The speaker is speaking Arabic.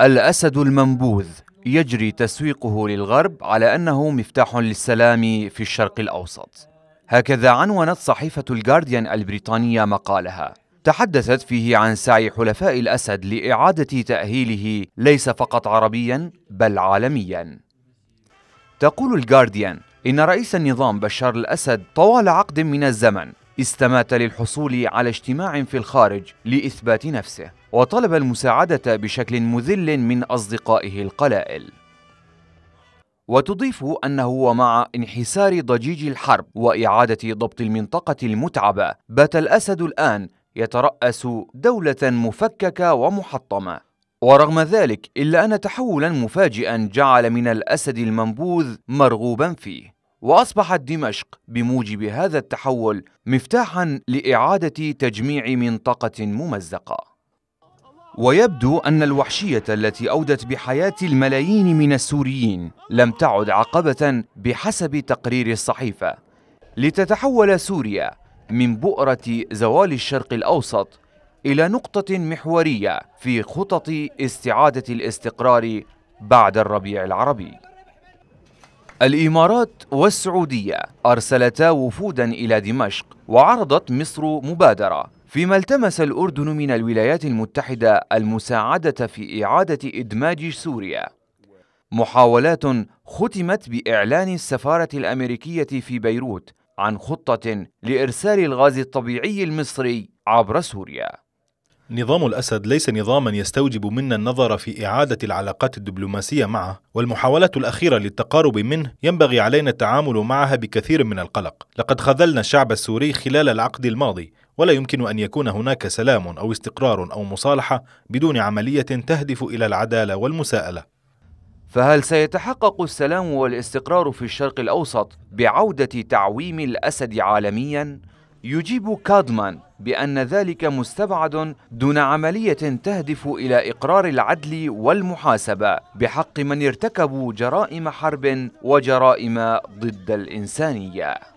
آه، الأسد المنبوذ يجري تسويقه للغرب على أنه مفتاح للسلام في الشرق الأوسط هكذا عنونت صحيفة الجارديان البريطانية مقالها تحدثت فيه عن سعي حلفاء الأسد لإعادة تأهيله ليس فقط عربيا بل عالميا تقول الجارديان إن رئيس النظام بشار الأسد طوال عقد من الزمن استمات للحصول على اجتماع في الخارج لإثبات نفسه وطلب المساعدة بشكل مذل من أصدقائه القلائل وتضيف أنه ومع انحسار ضجيج الحرب وإعادة ضبط المنطقة المتعبة بات الأسد الآن يترأس دولة مفككة ومحطمة ورغم ذلك إلا أن تحولا مفاجئا جعل من الأسد المنبوذ مرغوبا فيه واصبحت دمشق بموجب هذا التحول مفتاحا لاعاده تجميع منطقه ممزقه ويبدو ان الوحشيه التي اودت بحياه الملايين من السوريين لم تعد عقبه بحسب تقرير الصحيفه لتتحول سوريا من بؤره زوال الشرق الاوسط الى نقطه محوريه في خطط استعاده الاستقرار بعد الربيع العربي الإمارات والسعودية أرسلتا وفودا إلى دمشق وعرضت مصر مبادرة فيما التمس الأردن من الولايات المتحدة المساعدة في إعادة إدماج سوريا محاولات ختمت بإعلان السفارة الأمريكية في بيروت عن خطة لإرسال الغاز الطبيعي المصري عبر سوريا نظام الأسد ليس نظاما يستوجب منا النظر في إعادة العلاقات الدبلوماسية معه والمحاولة الأخيرة للتقارب منه ينبغي علينا التعامل معها بكثير من القلق لقد خذلنا الشعب السوري خلال العقد الماضي ولا يمكن أن يكون هناك سلام أو استقرار أو مصالحة بدون عملية تهدف إلى العدالة والمساءلة فهل سيتحقق السلام والاستقرار في الشرق الأوسط بعودة تعويم الأسد عالمياً؟ يجيب كادمان بأن ذلك مستبعد دون عملية تهدف إلى إقرار العدل والمحاسبة بحق من ارتكبوا جرائم حرب وجرائم ضد الإنسانية